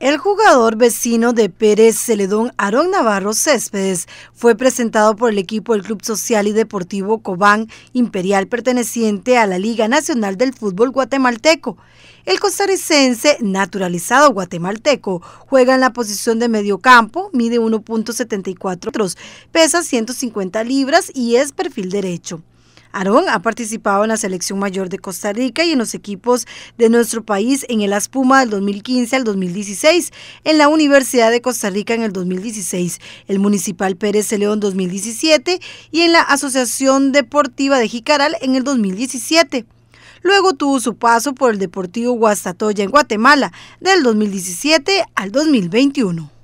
El jugador vecino de Pérez Celedón, Aarón Navarro Céspedes, fue presentado por el equipo del Club Social y Deportivo Cobán Imperial perteneciente a la Liga Nacional del Fútbol Guatemalteco. El costarricense, naturalizado guatemalteco, juega en la posición de mediocampo, mide 1.74 metros, pesa 150 libras y es perfil derecho. Aarón ha participado en la selección mayor de Costa Rica y en los equipos de nuestro país en el Aspuma del 2015 al 2016, en la Universidad de Costa Rica en el 2016, el Municipal Pérez León 2017 y en la Asociación Deportiva de Jicaral en el 2017. Luego tuvo su paso por el Deportivo Guastatoya en Guatemala del 2017 al 2021.